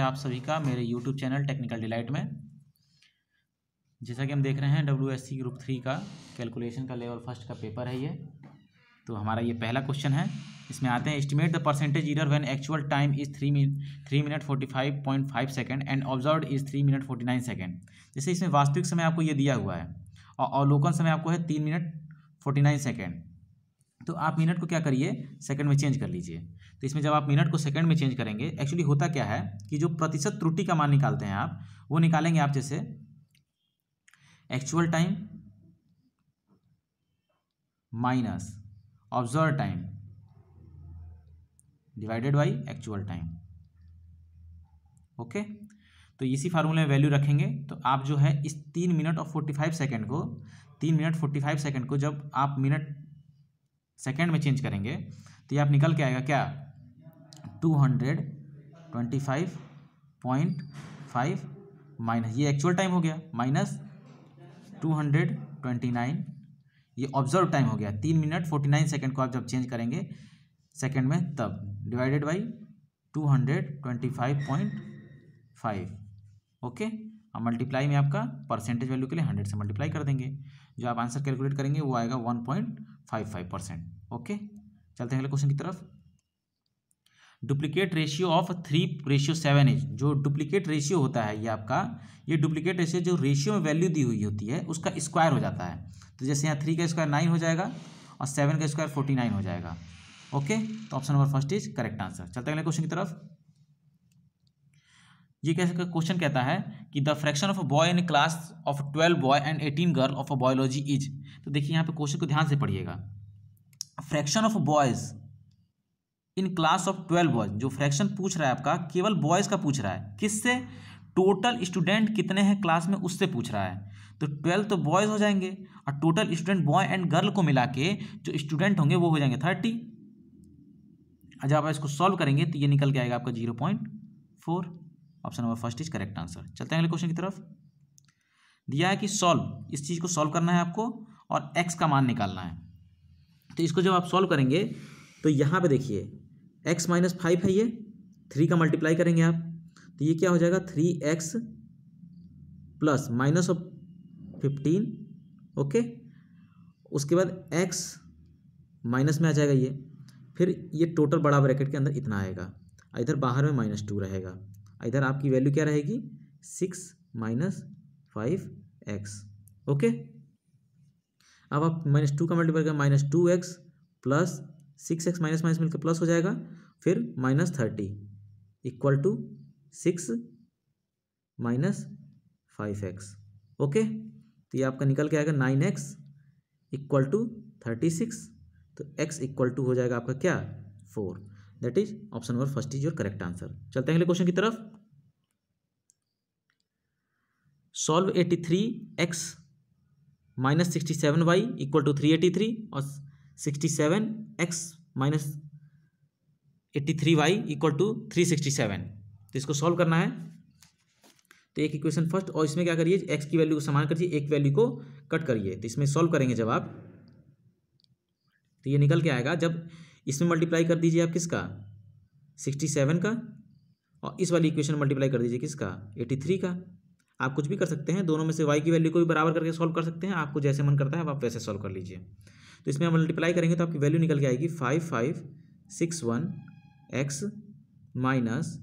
है आप सभी का मेरे यूट्यूब चैनल टेक्निकल डिलाइट में जैसा कि हम देख रहे हैं W S C group three का कैलकुलेशन का लेवल फर्स्ट का पेपर है ये तो हमारा ये पहला क्वेश्चन है इसमें आते हैं estimate the percentage error when actual time is three minute three minute forty five point five second and observe is three minute forty nine second जैसे इसमें वास्तविक समय आपको ये दिया हुआ है और अवलोकन समय आपको है तीन मिनट फोर्टी नाइन सेकेंड तो आप मिनट को क्या करिए सेकेंड में चेंज कर लीजिए तो इसमें जब आप मिनट को सेकंड में चेंज करेंगे एक्चुअली होता क्या है कि जो प्रतिशत त्रुटि का मान निकालते हैं आप वो निकालेंगे आप जैसे actual time minus observe time divided by actual time okay तो इसी फार्मूले में वैल्यू रखेंगे तो आप जो है इस तीन मिनट और फोर्टी फाइव सेकेंड को तीन मिनट फोर्टी फाइव सेकेंड को जब आप मिनट सेकेंड में चेंज करेंगे तो ये आप निकल के आएगा क्या two hundred twenty five point five minus ये एक्चुअल टाइम हो गया minus two hundred twenty nine ये ऑब्जर्व टाइम हो गया तीन मिनट फोर्टी नाइन सेकेंड को आप जब चेंज करेंगे सेकेंड में तब divided by two hundred twenty five point five okay और मल्टीप्लाई में आपका परसेंटेज वैल्यू के लिए हंड्रेड से मल्टीप्लाई कर देंगे जो आप आंसर कैलकुलेट करेंगे वो आएगा one point five five percent okay चलते हैं अगले क्वेश्चन की तरफ duplicate ratio of three ratio seven is जो डुप्लीकेट रेशियो होता है ये आपका ये डुप्लीकेट रेशियो जो रेशियो में वैल्यू दी हुई होती है उसका स्क्वायर हो जाता है तो जैसे यहाँ थ्री का स्क्वायर नाइन हो जाएगा और सेवन का स्क्वायर फोर्टी नाइन हो जाएगा ओके तो option number first is correct answer चलते अगले क्वेश्चन की तरफ ये कैसे क्वेश्चन कहता है कि the fraction of a boy in class of twelve boy and eighteen girl of a biology is तो देखिए यहाँ पे क्वेश्चन को ध्यान से पढ़िएगा fraction of boys in class of twelve boys जो फ्रैक्शन पूछ रहा है आपका केवल बॉयज़ का पूछ रहा है किससे टोटल स्टूडेंट कितने हैं क्लास में उससे पूछ रहा है तो ट्वेल्व तो बॉयज़ हो जाएंगे और total student boy and girl को मिला के जो स्टूडेंट होंगे वो हो जाएंगे थर्टी जब आप इसको सॉल्व करेंगे तो ये निकल के आएगा आपका zero point four option number first is correct answer चलते हैं अगले क्वेश्चन की तरफ दिया है कि सॉल्व इस चीज़ को सॉल्व करना है आपको और एक्स का मान निकालना है तो इसको जब आप सॉल्व करेंगे तो यहाँ पे देखिए x माइनस फाइव है ये थ्री का मल्टीप्लाई करेंगे आप तो ये क्या हो जाएगा three x plus minus of fifteen okay उसके बाद x माइनस में आ जाएगा ये फिर ये टोटल बड़ा ब्रैकेट के अंदर इतना आएगा इधर बाहर में माइनस टू रहेगा इधर आपकी वैल्यू क्या रहेगी six minus five x okay अब आप माइनस टू का मल्टीप्लाई कर minus two x plus six x minus minus मिलकर प्लस हो जाएगा फिर minus thirty equal to six minus five x okay तो ये आपका निकल के आएगा nine x equal to thirty six तो एक्स इक्वल टू हो जाएगा आपका क्या four that is option number first is your correct answer चलते हैं अगले क्वेश्चन की तरफ solve eighty three x minus sixty seven y equal to three eighty three और sixty seven x minus eighty three y equal to three sixty seven तो इसको solve करना है तो एक इक्वेशन फर्स्ट और इसमें क्या करिए एक्स की वैल्यू को समान करिए एक वैल्यू को कट करिए तो इसमें सॉल्व करेंगे जब आप तो ये निकल के आएगा जब इसमें मल्टीप्लाई कर दीजिए आप किसका सिक्सटी सेवन का और इस वाली इक्वेशन मल्टीप्लाई कर दीजिए किसका एट्टी थ्री का आप कुछ भी कर सकते हैं दोनों में से वाई की वैल्यू को भी बराबर करके सॉल्व कर सकते हैं आपको जैसे मन करता है आप वैसे सॉल्व कर लीजिए तो इसमें हम मल्टीप्लाई करेंगे तो आपकी वैल्यू निकल के आएगी five five six one x minus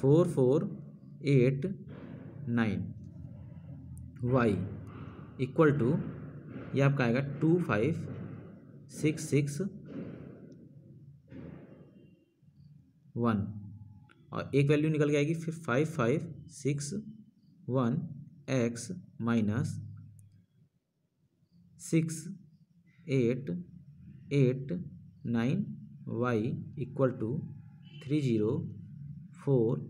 four four eight nine y equal to ये आपका आएगा two five six six one और एक वैल्यू निकल के आएगी फिर five five six one x minus six eight eight nine y equal to three zero four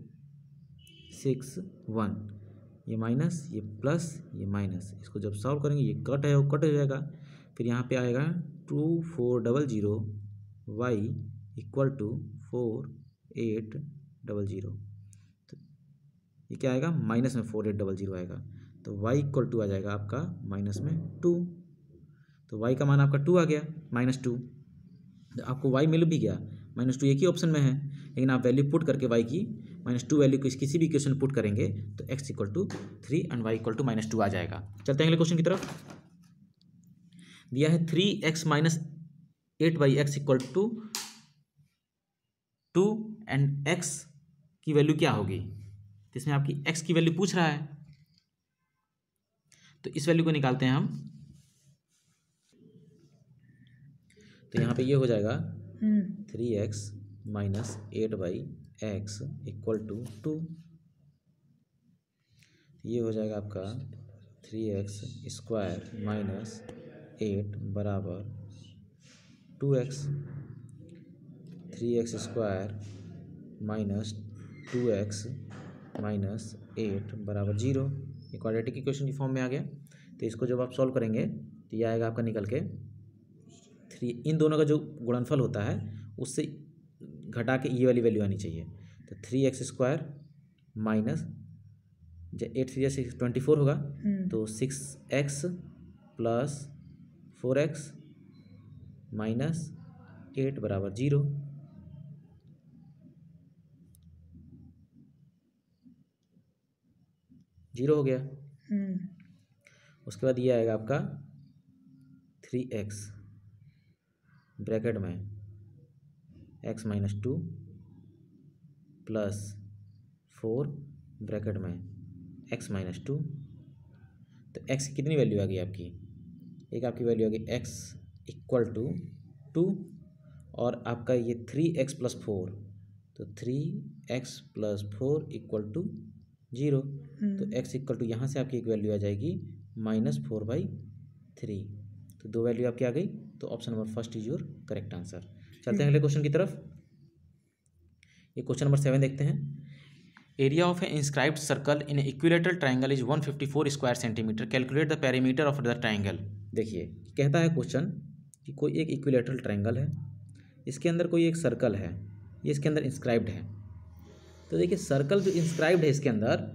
six one ये माइनस ये प्लस ये माइनस इसको जब सॉल्व करेंगे ये कट है वो कट हो जाएगा फिर यहाँ पे आएगा two four double zero y equal to four eight double zero तो ये क्या आएगा माइनस में फोर एट डबल जीरो आएगा तो वाई इक्वल टू आ जाएगा आपका माइनस में टू तो वाई का मान आपका टू आ गया माइनस टू तो आपको वाई मिल भी गया माइनस टू एक ही ऑप्शन में है लेकिन आप वैल्यू पुट करके वाई की माइनस टू वैल्यू किसी भी क्वेश्चन पुट करेंगे तो x equal to three and y equal to minus two आ जाएगा चलते हैं अगले क्वेश्चन की तरफ दिया है three x minus eight by x equal to two and x की वैल्यू क्या होगी तो इसमें आपकी एक्स की वैल्यू पूछ रहा है तो इस वैल्यू को निकालते हैं हम तो यहाँ पे ये हो जाएगा three x minus eight by x equal to two ये हो जाएगा आपका three x square minus eight बराबर two x three x square minus two x minus eight बराबर जीरो ये क्वाड्रेटिक क्वेश्चन की फॉर्म में आ गया तो इसको जब आप सॉल्व करेंगे तो ये आएगा आपका निकल के थ्री इन दोनों का जो गुणनफल होता है उससे घटा के ये वाली वैल्यू आनी चाहिए तो थ्री एक्स स्क्वायर माइनस जब eight three six twenty four होगा हम्म। तो six x plus four x minus eight बराबर जीरो जीरो हो गया हम्म। उसके बाद ये आएगा आपका थ्री एक्स ब्रैकेट में x minus two plus four bracket में एक्स माइनस टू तो एक्स की कितनी वैल्यू आ गई आपकी एक आपकी वैल्यू आ गई एक्स इक्वल टू टू और आपका ये थ्री एक्स प्लस फोर तो three x plus four equal to zero hmm. तो एक्स इक्वल टू यहाँ से आपकी एक वैल्यू आ जाएगी माइनस फोर बाई थ्री तो दो वैल्यू आपकी आ गई तो option number first is your correct answer चलते हैं अगले क्वेश्चन की तरफ ये क्वेश्चन नंबर सेवन देखते हैं area of a inscribed circle in equilateral triangle is one fifty four square centimetre calculate the perimeter of the triangle देखिए कहता है क्वेश्चन कि कोई एक इक्विलेटरल ट्राइंगल है इसके अंदर कोई एक सर्कल है ये इसके अंदर इंस्क्राइब्ड है तो देखिए सर्कल जो इंस्क्राइब्ड है इसके अंदर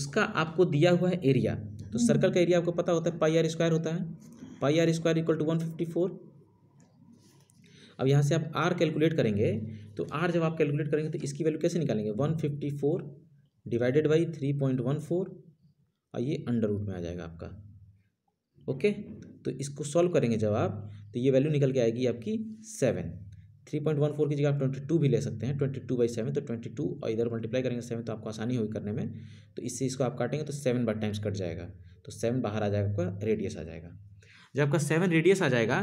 उसका आपको दिया हुआ है एरिया तो सर्कल हम्म। का एरिया आपको पता होता है पाई आर स्क्वायर होता है pi r square equal to one fifty four अब यहाँ से आप आर कैलकुलेट करेंगे तो आर जब आप कैलकुलेट करेंगे तो इसकी वैल्यू कैसे निकालेंगे one fifty four divided by three point one four और ये अंडर रूट में आ जाएगा आपका ओके तो इसको सॉल्व करेंगे जब आप तो ये वैल्यू निकल के आएगी आपकी seven three point one four की जगह आप ट्वेंटी टू भी ले सकते हैं ट्वेंटी टू बाई सेवन तो ट्वेंटी टू और इधर मल्टीप्लाई करेंगे सेवन तो आपको आसानी होगी करने में तो इससे इसको आप काटेंगे तो सेवन बार टाइम्स कट जाएगा तो सेवन बाहर आ जाएगा आपका रेडियस आ जाएगा जब आपका सेवन रेडियस आ जाएगा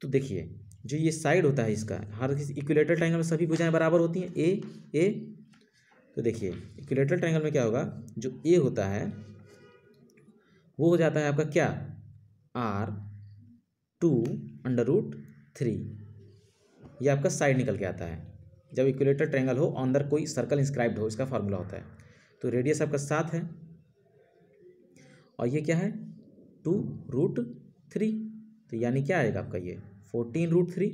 तो देखिए जो ये साइड होता है इसका हर इक्विलेटरल ट्राइंगल में सभी भुजाएं बराबर होती हैं ए ए तो देखिए इक्विलेटरल ट्राइंगल में क्या होगा जो ए होता है वो हो जाता है आपका क्या r two under root three ये आपका साइड निकल के आता है जब इक्विलेटर ट्रैंगल हो अंदर कोई सर्कल इंस्क्राइब्ड हो इसका फार्मूला होता है तो रेडियस आपका सात है और ये क्या है टू रूट थ्री तो यानी क्या आएगा आपका ये फोर्टीन रूट थ्री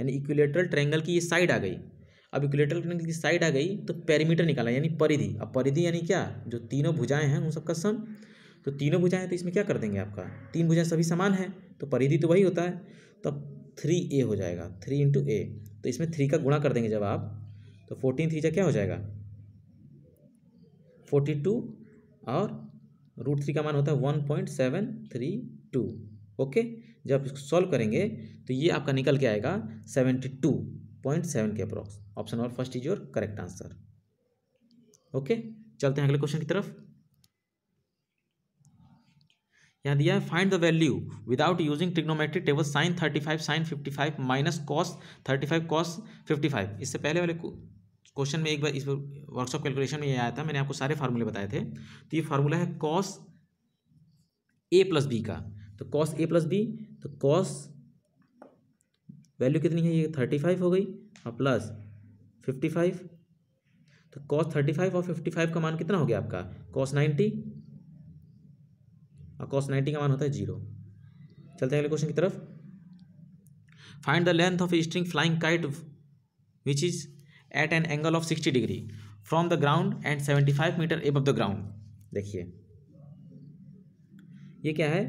यानी इक्विलेटरल ट्रायंगल की ये साइड आ गई अब इक्विलेटरल ट्रायंगल की साइड आ गई तो पेरीमीटर निकाला यानी परिधि अब परिधि यानी क्या जो तीनों भुजाएं हैं उन सबका सम तो तीनों भुजाएं तो इसमें क्या कर देंगे आपका तीन भुजाएं सभी समान हैं तो परिधि तो वही होता है तो थ्री ए हो जाएगा थ्री इंटू ए तो इसमें थ्री का गुणा कर देंगे जब आप तो फोर्टीन थ्री जा क्या हो जाएगा फोर्टी टू और रूट थ्री का मान होता है one point seven three two okay जब इसको सॉल्व करेंगे तो ये आपका निकल के आएगा सेवेंटी टू पॉइंट सेवन के approx option number first is your correct answer okay चलते हैं अगले क्वेश्चन की तरफ यहाँ दिया है find the value without using trigonometric table sine thirty five sine fifty five minus cos thirty five cos fifty five इससे पहले वाले क्वेश्चन में एक बार इस वर्कशॉप कैलकुलेशन में ये आया था मैंने आपको सारे फार्मूले बताए थे तो ये फार्मूला है कॉस ए प्लस बी का तो कॉस ए प्लस बी तो कॉस वैल्यू कितनी है ये थर्टी फाइव हो गई और प्लस फिफ्टी फाइव तो कॉस थर्टी फाइव और फिफ्टी फाइव का मान कितना हो गया आपका कॉस नाइन्टी और कॉस नाइन्टी का मान होता है जीरो चलते हैं अगले क्वेश्चन की तरफ find the length of string flying kite which is at an angle of sixty degree from the ground and seventy five metre above the ground देखिए ये क्या है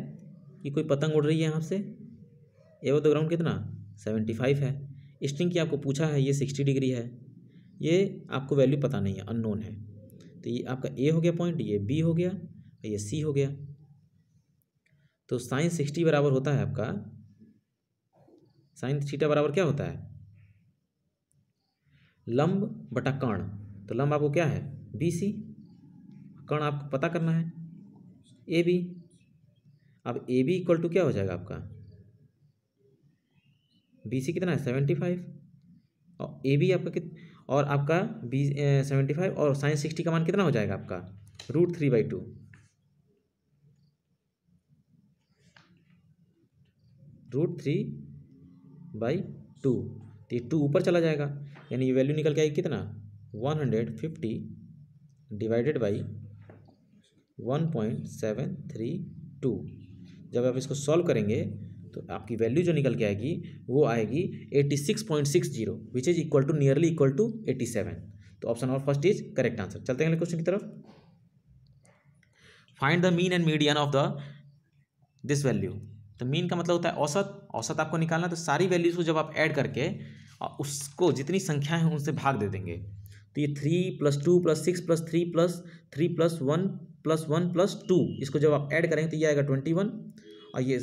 कि कोई पतंग उड़ रही है यहाँ से एब द ग्राउंड कितना सेवेंटी फाइव है स्ट्रिंग की आपको पूछा है ये सिक्सटी डिग्री है ये आपको वैल्यू पता नहीं है अननोन है तो ये आपका ए हो गया पॉइंट ये बी हो गया और ये सी हो गया तो साइंस सिक्सटी बराबर होता है आपका साइंस थीटा बराबर क्या होता है लंब बटा कर्ण तो लंब आपको क्या है बी सी कर्ण आपको पता करना है ए बी अब ए बी इक्वल टू क्या हो जाएगा आपका बी सी कितना है सेवेंटी फाइव और ए बी आपका कित और आपका बी सेवेंटी फाइव और साइंस सिक्सटी का मान कितना हो जाएगा आपका root three by two root three by two तो ये टू ऊपर चला जाएगा यानी ये वैल्यू निकल के आएगी कितना one hundred fifty divided by one point seven three two जब आप इसको सॉल्व करेंगे तो आपकी वैल्यू जो निकल के आएगी वो आएगी eighty six point six zero which is equal to nearly equal to eighty seven तो option number first is correct answer चलते हैं अगले क्वेश्चन की तरफ find the mean and median of the this value तो मीन का मतलब होता है औसत औसत आपको निकालना तो सारी वैल्यूज़ को जब आप ऐड करके और उसको जितनी संख्याएं हैं उनसे भाग दे देंगे तो ये three plus two plus six plus three plus three plus one plus one plus two इसको जब आप ऐड करेंगे तो ये आएगा ट्वेंटी वन और ये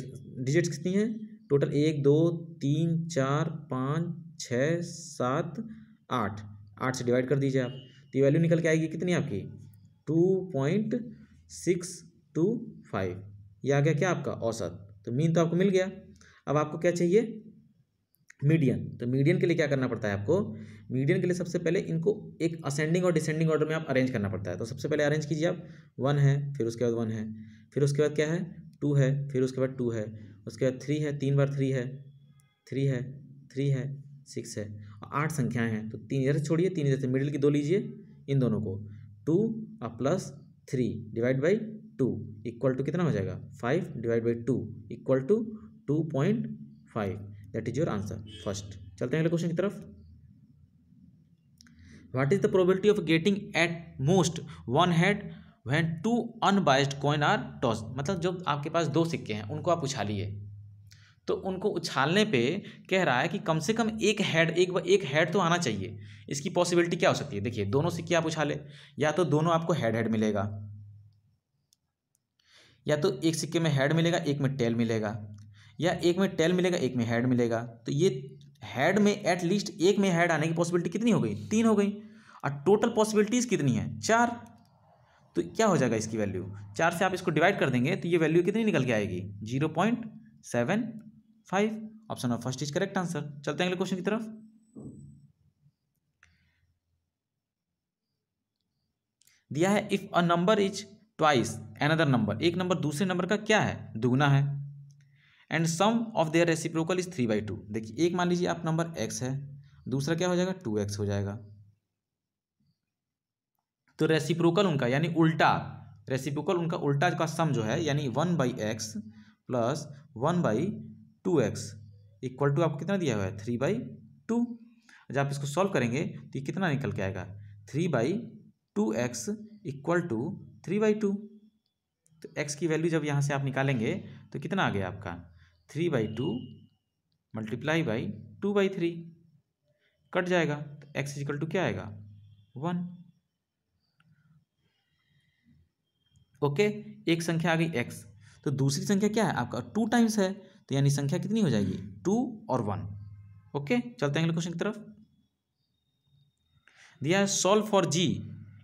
डिजिट्स कितनी हैं टोटल एक दो तीन चार पाँच छः सात आठ आठ से डिवाइड कर दीजिए आप तो ये वैल्यू निकल के आएगी कितनी आपकी two point six two five ये आ गया क्या आपका औसत तो मीन तो आपको मिल गया अब आपको क्या चाहिए मीडियन तो मीडियन के लिए क्या करना पड़ता है आपको मीडियन के लिए सबसे पहले इनको एक असेंडिंग और डिसेंडिंग ऑर्डर में आप अरेंज करना पड़ता है तो सबसे पहले अरेंज कीजिए आप वन है फिर उसके बाद वन है फिर उसके बाद क्या है टू है फिर उसके बाद टू है उसके बाद थ्री है तीन बार थ्री है थ्री है थ्री है सिक्स है और आठ संख्याएँ हैं तो तीन इधर से छोड़िए तीन इधर से मिडिल की दो लीजिए इन दोनों को टू और plus three divide by two equal to कितना हो जाएगा five divide by two equal to two point five that is your answer first चलते हैं अगले क्वेश्चन की तरफ what is the probability of getting at most one head when two unbiased coin are toss मतलब जब आपके पास दो सिक्के हैं उनको आप उछालिए तो उनको उछालने पे कह रहा है कि कम से कम एक हेड एक एक हेड तो आना चाहिए इसकी पॉसिबिलिटी क्या हो सकती है देखिए दोनों सिक्के आप उछाले या तो दोनों आपको हेड हेड मिलेगा या तो एक सिक्के में हेड मिलेगा एक में टेल मिलेगा या एक में टेल मिलेगा एक में हेड मिलेगा तो ये हेड में एटलीस्ट एक में हेड आने की पॉसिबिलिटी कितनी हो गई तीन हो गई और टोटल पॉसिबिलिटीज़ कितनी है चार तो क्या हो जाएगा इसकी वैल्यू चार से आप इसको डिवाइड कर देंगे तो ये वैल्यू कितनी निकल के आएगी zero point seven five option number first is correct answer चलते हैं अगले क्वेश्चन की तरफ दिया है if a number is twice another number एक नंबर दूसरे नंबर का क्या है दुगना है and sum of their reciprocal is three by two देखिए एक मान लीजिए आप नंबर एक्स है दूसरा क्या हो जाएगा टू एक्स हो जाएगा तो रेसिप्रोकल उनका यानी उल्टा रेसिप्रोकल उनका उल्टा का सम जो है यानी one by x plus one by two x equal to आपको कितना दिया हुआ है थ्री बाई टू जब आप इसको सॉल्व करेंगे तो ये कितना निकल के आएगा three by two x equal to three by two तो एक्स की वैल्यू जब यहाँ से आप निकालेंगे तो कितना आ गया आपका three by two multiply by two by three cut जाएगा तो एक्स इजिकल टू क्या आएगा वन ओके एक संख्या आ गई एक्स तो दूसरी संख्या क्या है आपका टू टाइम्स है तो यानी संख्या कितनी हो जाएगी टू और वन ओके चलते हैं अगले क्वेश्चन की तरफ दिया है solve for g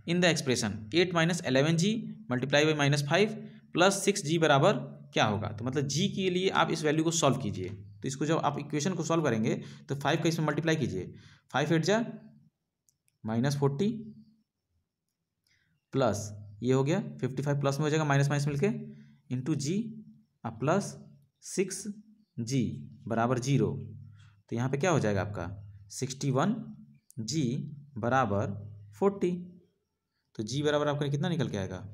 in the expression eight minus eleven g multiply by minus five plus six g बराबर क्या होगा तो मतलब जी के लिए आप इस वैल्यू को सॉल्व कीजिए तो इसको जब आप इक्वेशन को सॉल्व करेंगे तो फाइव का इसमें मल्टीप्लाई कीजिए फाइव एट जा माइनस फोर्टी प्लस ये हो गया फिफ्टी फाइव प्लस में हो जाएगा माइनस माइनस मिलके इंटू जी और प्लस सिक्स जी बराबर जीरो तो यहाँ पे क्या हो जाएगा आपका सिक्सटी वन जी बराबर फोर्टी तो जी बराबर आपका कितना निकल के आएगा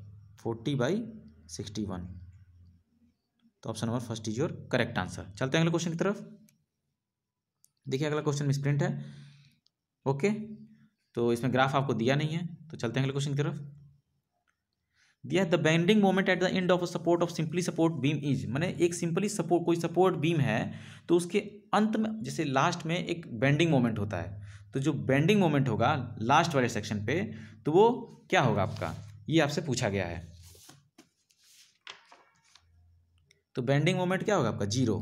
फोर्टी बाई सिक्सटी वन तो option number first is your correct answer चलते हैं अगले क्वेश्चन की तरफ देखिए अगला क्वेश्चन मिसप्रिंट है ओके तो इसमें ग्राफ आपको दिया नहीं है तो चलते हैं अगले क्वेश्चन की तरफ दिया the bending moment at the end of a support of simply support beam is मैंने एक सिंपली सपोर्ट कोई सपोर्ट बीम है तो उसके अंत में जैसे लास्ट में एक बेंडिंग मोमेंट होता है तो जो बेंडिंग मोमेंट होगा लास्ट वाले सेक्शन पे तो वो क्या होगा आपका ये आपसे पूछा गया है तो बेंडिंग मोमेंट क्या होगा आपका जीरो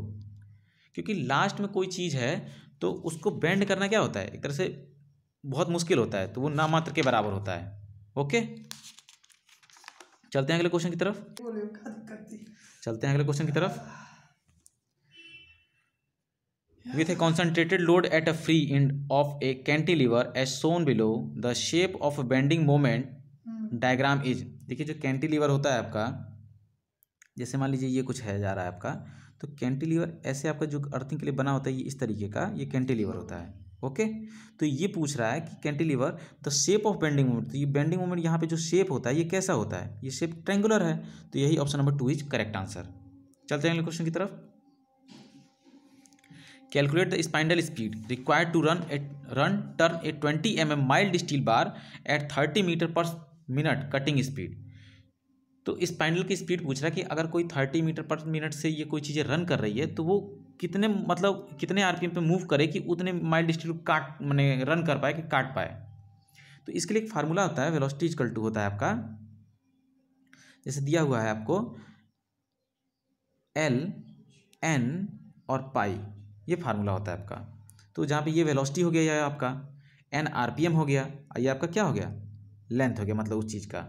क्योंकि लास्ट में कोई चीज़ है तो उसको बेंड करना क्या होता है एक तरह से बहुत मुश्किल होता है तो वो नामात्र के बराबर होता है ओके चलते हैं अगले क्वेश्चन की तरफ चलते हैं अगले क्वेश्चन की तरफ with a concentrated load at a free end of a cantilever as shown below the shape of a bending moment diagram is देखिए जो कैंटिलीवर होता है आपका जैसे मान लीजिए ये कुछ है जा रहा है आपका तो कैंटिलीवर ऐसे आपका जो अर्थिंग के लिए बना होता है ये इस तरीके का ये कैंटिलीवर होता है ओके तो ये पूछ रहा है कि cantilever the shape of bending moment तो ये बेंडिंग मोमेंट यहाँ पे जो शेप होता है ये कैसा होता है ये शेप ट्रेंगुलर है तो यही option number two is correct answer चलते हैं अगले क्वेश्चन की तरफ calculate the spindle speed required to run at run turn a twenty m m mild steel bar at thirty metre per minute cutting speed तो इस पैंडल की speed पूछ रहा है कि अगर कोई थर्टी मीटर पर मिनट से ये कोई चीज़ें रन कर रही है तो वो कितने मतलब कितने आर पी एम पर मूव करे कि उतने माइल्ड स्टील काट मैंने रन कर पाए कि काट पाए तो इसके लिए एक फार्मूला होता है वेलोसिटीज इजकल टू होता है आपका जैसे दिया हुआ है आपको एल एन और पाई ये फार्मूला होता है आपका तो जहाँ पे ये वेलोसिटी हो गया या आपका एन आर पी एम हो गया ये आपका क्या हो गया लेंथ हो गया मतलब उस चीज़ का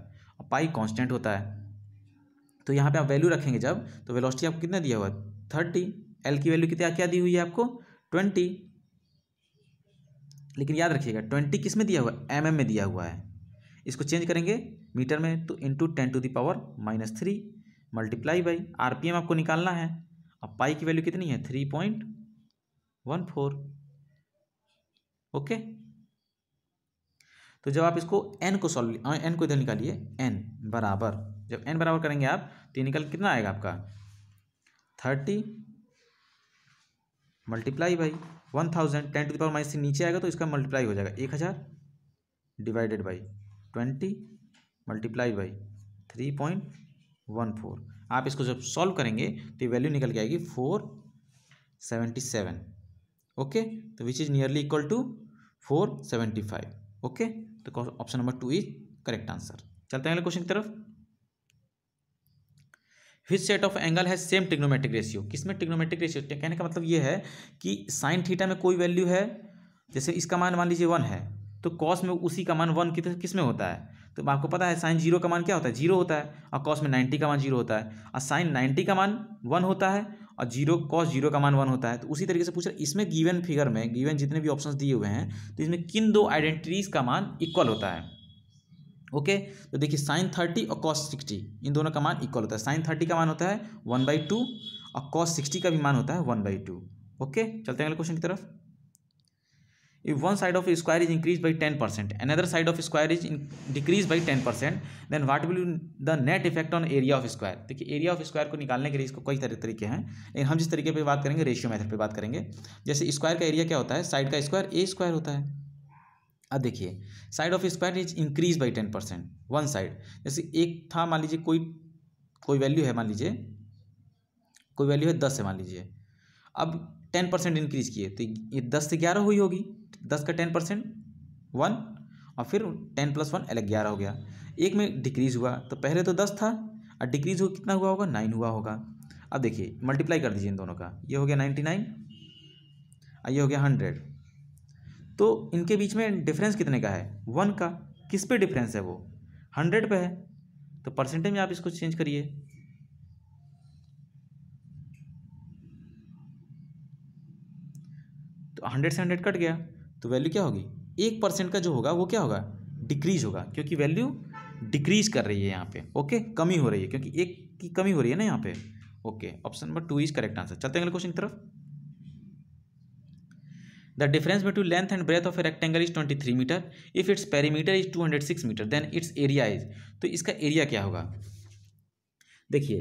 और पाई कांस्टेंट होता है तो यहाँ पे आप वैल्यू रखेंगे जब तो वेलोसिटी आपको कितना दिया हुआ थर्टी एल की वैल्यू कितना क्या दी हुई है आपको ट्वेंटी लेकिन याद रखिएगा ट्वेंटी किस में दिया हुआ है एम mm में दिया हुआ है इसको चेंज करेंगे मीटर में तो into ten to the power minus three multiply by R P M आपको निकालना है अब पाई की वैल्यू कितनी है three point one four okay तो जब आप इसको एन को सॉल्व एन को इधर निकालिए एन बराबर जब एन बराबर करेंगे आप तो ये निकल कितना आएगा आपका thirty multiply by one thousand ten to the power minus से नीचे आएगा तो इसका मल्टीप्लाई हो जाएगा एक हज़ार divided by twenty multiply by three point one four आप इसको जब सॉल्व करेंगे तो वैल्यू निकल के आएगी फोर सेवेंटी सेवन ओके तो which is nearly equal to four seventy five okay तो option number two is correct answer चलते हैं अगले क्वेश्चन की तरफ विच सेट ऑफ एंगल है सेम टिग्नोमेट्रिक रेशियो किसमें टिग्नोमेट्रिक रेशियो कहने का मतलब ये है कि साइन थीटा में कोई वैल्यू है जैसे इसका मान मान लीजिए वन है तो कॉस में उसी का मान वन तरह किस में होता है तो आपको पता है साइन जीरो का मान क्या होता है जीरो होता है और कॉस में नाइन्टी का मान जीरो होता है और साइन नाइन्टी का मान वन होता है और जीरो कॉस जीरो का मान वन होता है तो उसी तरीके से पूछ रहा इसमें गिवन फिगर में गिवन जितने भी ऑप्शन दिए हुए हैं तो इसमें किन दो आइडेंटिटीज़ का मान इक्वल होता है ओके तो देखिए साइन थर्टी और कॉस सिक्सटी इन दोनों का मान इक्वल होता है साइन थर्टी का मान होता है वन बाई टू और कॉस सिक्सटी का भी मान होता है वन बाई टू ओके चलते हैं अगले क्वेश्चन की तरफ if one side of square is increased by 10% another side side of square is decrease by ten percent then what will the net effect on area of square देखिए area of square को निकालने के लिए इसको कई तरह तरीके हैं लेकिन हम जिस तरीके पे बात करेंगे रेशियो मेथड पे बात करेंगे जैसे स्क्वायर का एरिया क्या होता है साइड का स्क्वायर ए स्क्वायर होता है अब देखिए side of square is increase by ten percent one side जैसे एक था मान लीजिए कोई कोई वैल्यू है मान लीजिए कोई वैल्यू है दस है मान लीजिए अब टेन परसेंट इंक्रीज किए तो ये दस से ग्यारह हुई होगी दस का टेन परसेंट वन और फिर टेन प्लस वन अलग ग्यारह हो गया एक में डिक्रीज हुआ तो पहले तो दस था और डिक्रीज हो कितना हुआ होगा नाइन हुआ होगा अब देखिए मल्टीप्लाई कर दीजिए इन दोनों का ये हो गया नाइन्टी नाइन और ये हो गया हंड्रेड तो इनके बीच में डिफरेंस कितने का है वन का किस पे डिफरेंस है वो हंड्रेड पे है तो परसेंटेज में आप इसको चेंज करिए तो हंड्रेड से हंड्रेड कट गया तो वैल्यू क्या होगी एक परसेंट का जो होगा वो क्या होगा डिक्रीज होगा क्योंकि वैल्यू डिक्रीज कर रही है यहाँ पे ओके कमी हो रही है क्योंकि एक की कमी हो रही है ना यहाँ पे okay option number two is correct answer चलते हैं अगले क्वेश्चन की तरफ difference difference length and breadth of a rectangle is twenty three metre if its perimeter is two hundred six metre then its area is तो इसका area क्या होगा देखिए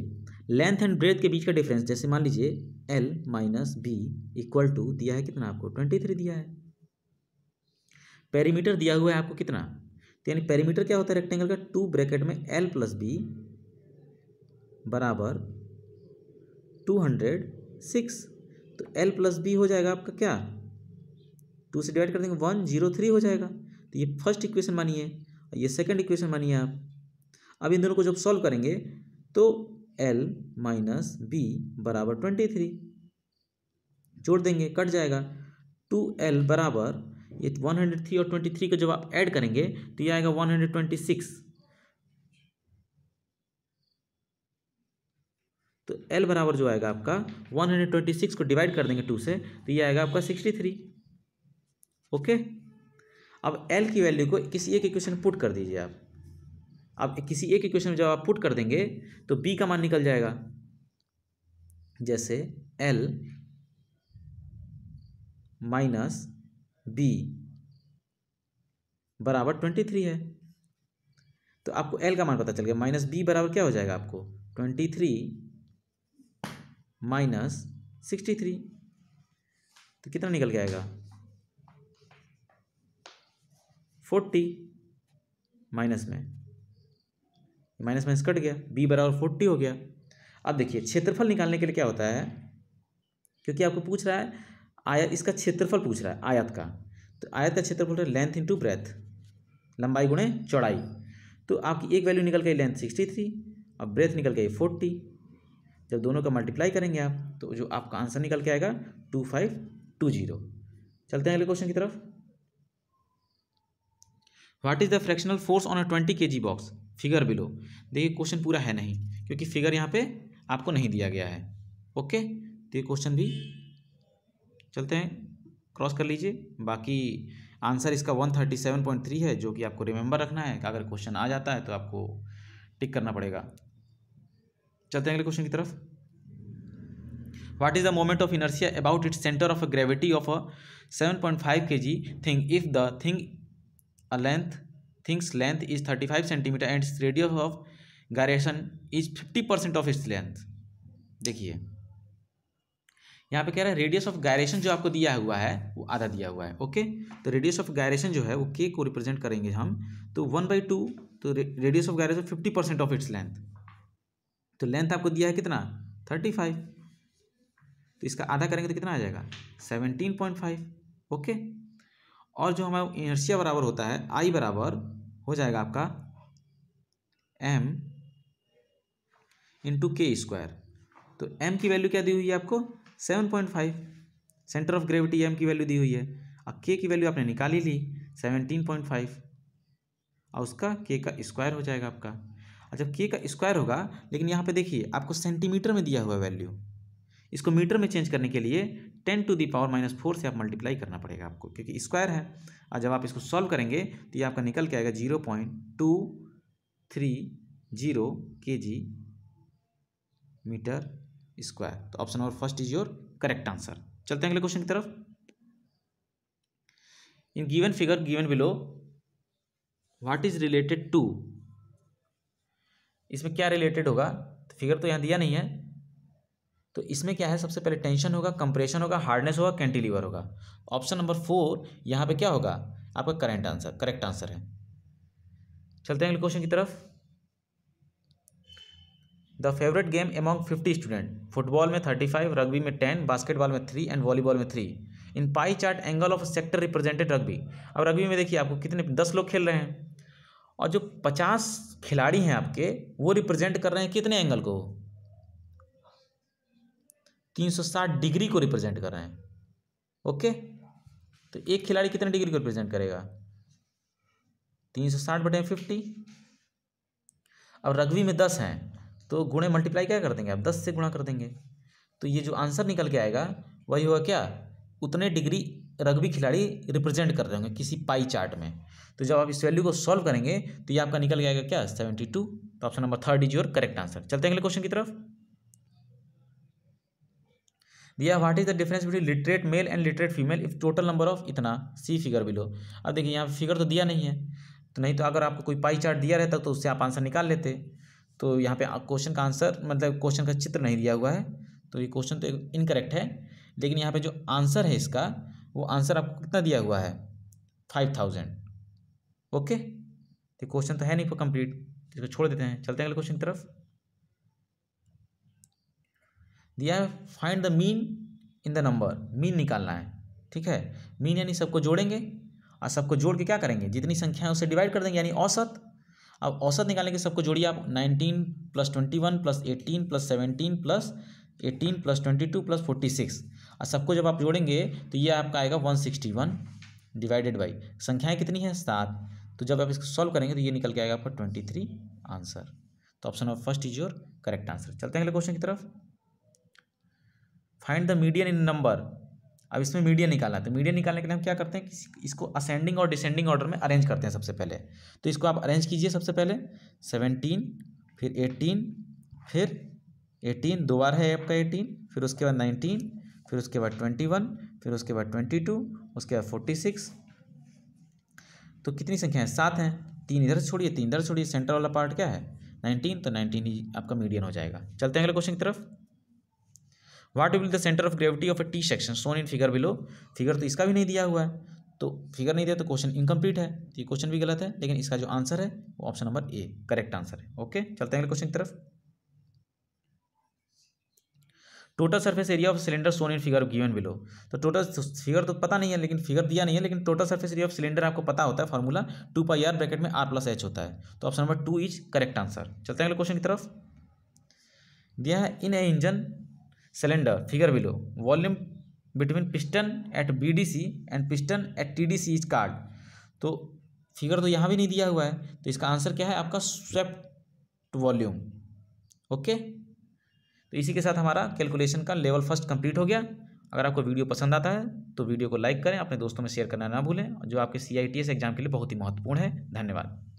लेंथ एंड ब्रेथ के बीच का डिफरेंस जैसे मान लीजिए L minus B equal to दिया है कितना आपको ट्वेंटी थ्री दिया है पेरीमीटर दिया हुआ है आपको कितना तो यानी पेरीमीटर क्या होता है रेक्टेंगल का टू ब्रैकेट में एल प्लस बी बराबर टू हंड्रेड सिक्स तो एल प्लस बी हो जाएगा आपका क्या टू से डिवाइड कर देंगे वन जीरो थ्री हो जाएगा तो ये फर्स्ट इक्वेशन मानिए और ये सेकेंड इक्वेशन मानिए आप अब इन दोनों को जब सॉल्व करेंगे तो एल माइनस बी बराबर ट्वेंटी थ्री जोड़ देंगे कट जाएगा टू एल बराबर ये वन हंड्रेड थ्री और ट्वेंटी थ्री को जब आप ऐड करेंगे तो ये आएगा वन हंड्रेड ट्वेंटी सिक्स तो एल बराबर जो आएगा आपका वन हंड्रेड ट्वेंटी सिक्स को डिवाइड कर देंगे टू से तो ये आएगा आपका सिक्सटी थ्री ओके अब एल की वैल्यू को किसी एक इक्वेशन पुट कर दीजिए आप अब किसी एक इक्वेशन में जब आप पुट कर देंगे तो बी का मान निकल जाएगा जैसे एल माइनस बी बराबर ट्वेंटी थ्री है तो आपको एल का मान पता चल गया माइनस बी बराबर क्या हो जाएगा आपको twenty three minus sixty three तो कितना निकल के आएगा फोर्टी माइनस में माइनस माइनस कट गया बी बराबर फोर्टी हो गया अब देखिए क्षेत्रफल निकालने के लिए क्या होता है क्योंकि आपको पूछ रहा है आयत इसका क्षेत्रफल पूछ रहा है आयत का तो आयत का क्षेत्रफल है लेंथ इंटू ब्रेथ लंबाई गुणे चौड़ाई तो आपकी एक वैल्यू निकल गई लेंथ सिक्सटी थ्री और ब्रेथ निकल गई फोर्टी जब दोनों का मल्टीप्लाई करेंगे आप तो जो आपका आंसर निकल के आएगा टू फाइव टू जीरो चलते हैं अगले क्वेश्चन की तरफ what is the fractional force on a twenty K G box figure below देखिए क्वेश्चन पूरा है नहीं क्योंकि फिगर यहाँ पे आपको नहीं दिया गया है ओके तो ये क्वेश्चन भी चलते हैं क्रॉस कर लीजिए बाकी आंसर इसका one thirty seven point three है जो कि आपको रिमेंबर रखना है अगर क्वेश्चन आ जाता है तो आपको टिक करना पड़ेगा चलते हैं अगले क्वेश्चन की तरफ of inertia about its centre of a gravity of a seven point five 7.5 G thing if the thing a length thing's length is 35 cm and its radius of gyration is 50 of its length देखिए यहाँ पे कह रहा है radius of gyration जो आपको दिया हुआ है वो आधा दिया हुआ है ओके तो रेडियस ऑफ गायरेशन जो है वो के को रिप्रेजेंट करेंगे हम तो वन बाई टू तो radius of gyration fifty percent of its length तो लेंथ आपको दिया है कितना थर्टी फाइव तो इसका आधा करेंगे तो कितना आ जाएगा सेवनटीन पॉइंट फाइव ओके और जो हमारा इनर्शिया बराबर होता है आई बराबर हो जाएगा आपका एम इंटू के स्क्वायर तो एम की वैल्यू क्या दी हुई है आपको seven point five centre of gravity M की वैल्यू दी हुई है और के की वैल्यू आपने निकाली ली सेवनटीन पॉइंट फाइव और उसका के का स्क्वायर हो जाएगा आपका और जब के का स्क्वायर होगा लेकिन यहाँ पे देखिए आपको सेंटीमीटर में दिया हुआ वैल्यू इसको मीटर में चेंज करने के लिए ten to the power minus four से आप मल्टीप्लाई करना पड़ेगा आपको क्योंकि स्क्वायर है और जब आप इसको सॉल्व करेंगे तो ये आपका निकल के आएगा zero point two three zero K G metre square तो option number first is your correct answer चलते हैं अगले क्वेश्चन की तरफ in given figure given below what is related to इसमें क्या रिलेटेड होगा तो फिगर तो यहाँ दिया नहीं है तो इसमें क्या है सबसे पहले टेंशन होगा कंप्रेशन होगा हार्डनेस होगा कैंटिलीवर होगा ऑप्शन नंबर फोर यहाँ पे क्या होगा आपका करेंट आंसर करेक्ट आंसर है चलते हैं अगले क्वेश्चन की तरफ the favourite game among fifty student football में थर्टी फाइव रग्बी में टेन बास्केटबॉल में थ्री एंड वॉलीबॉल में three in pie chart angle of sector represented rugby अब रग्बी में देखिए आपको कितने दस लोग खेल रहे हैं और जो पचास खिलाड़ी हैं आपके वो रिप्रेजेंट कर रहे हैं कितने एंगल को 360 डिग्री को रिप्रेजेंट कर रहे हैं ओके तो एक खिलाड़ी कितने डिग्री को रिप्रेजेंट करेगा तीन सौ साठ बटे फिफ्टी अब रग्बी में दस हैं तो गुणे मल्टीप्लाई क्या कर देंगे आप दस से गुणा कर देंगे तो ये जो आंसर निकल के आएगा वही होगा क्या उतने डिग्री रग्बी खिलाड़ी रिप्रेजेंट कर रहे होंगे किसी पाई चार्ट में तो जब आप इस वैल्यू को सॉल्व करेंगे तो ये आपका निकल गया क्या सेवेंटी टू तो option number third is your correct answer चलते हैं अगले क्वेश्चन की तरफ दिया what is the difference between literate male and literate female if total number of इतना सी फिगर बिलो अब देखिए यहाँ फिगर तो दिया नहीं है तो नहीं तो अगर आपको कोई पाई चार्ट दिया रहता तो उससे आप आंसर निकाल लेते तो यहाँ पे क्वेश्चन का आंसर मतलब क्वेश्चन का चित्र नहीं दिया हुआ है तो ये क्वेश्चन तो इनकरेक्ट है लेकिन यहाँ पे जो आंसर है इसका वो आंसर आपको कितना दिया हुआ है फाइव थाउजेंड ओके तो क्वेश्चन तो है नहीं कंप्लीट इसको छोड़ देते हैं चलते हैं अगले क्वेश्चन की तरफ दिया है find the mean in the number mean निकालना है ठीक है मीन यानी सबको जोड़ेंगे और सबको जोड़ के क्या करेंगे जितनी संख्या है उसे डिवाइड कर देंगे यानी औसत अब औसत निकालने के सबको जोड़िए आप nineteen plus twenty one plus eighteen plus seventeen plus eighteen plus twenty two plus forty six और सबको जब आप जोड़ेंगे तो ये आपका आएगा one sixty one divided by संख्याएँ कितनी हैं सात तो जब आप इसको सॉल्व करेंगे तो ये निकल के आएगा आपका ट्वेंटी थ्री आंसर तो option of first is your correct answer चलते हैं अगले क्वेश्चन की तरफ find the median in number अब इसमें मीडियन निकाला तो मीडियन निकालने के लिए हम क्या करते हैं कि इसको असेंडिंग और डिसेंडिंग ऑर्डर में अरेंज करते हैं सबसे पहले तो इसको आप अरेंज कीजिए सबसे पहले सेवनटीन फिर एटीन फिर एटीन दो बार है आपका एटीन फिर उसके बाद नाइनटीन फिर उसके बाद ट्वेंटी वन फिर उसके बाद ट्वेंटी टू उसके बाद फोर्टी सिक्स तो कितनी संख्या है? सात हैं तीन इधर से छोड़िए तीन इधर छोड़िए सेंटर वाला पार्ट क्या है नाइनटीन तो नाइनटीन ही आपका मीडियन हो जाएगा चलते हैं अगले क्वेश्चन की तरफ what will the centre of gravity of a T section shown in figure below figure तो इसका भी नहीं दिया हुआ है तो फिगर नहीं दिया तो क्वेश्चन इनकम्प्लीट है तो ये क्वेश्चन भी गलत है लेकिन इसका जो आंसर है वो option number A correct answer है ओके चलते हैं अगले क्वेश्चन की तरफ total surface area of cylinder shown in figure given below तो टोटल फिगर तो पता नहीं है लेकिन फिगर दिया नहीं है लेकिन total surface area of cylinder आपको पता होता है formula two pi R bracket में आर प्लस एच होता है तो option number two is correct answer चलते हैं अगले क्वेश्चन की तरफ दिया है in a engine cylinder figure below volume between piston at BDC and piston at TDC is card तो फिगर तो यहाँ भी नहीं दिया हुआ है तो इसका आंसर क्या है आपका स्वेप्ट वॉल्यूम ओके तो इसी के साथ हमारा कैलकुलेशन का लेवल फर्स्ट कंप्लीट हो गया अगर आपको वीडियो पसंद आता है तो वीडियो को लाइक करें अपने दोस्तों में शेयर करना ना भूलें जो आपके सी एग्ज़ाम के लिए बहुत ही महत्वपूर्ण है धन्यवाद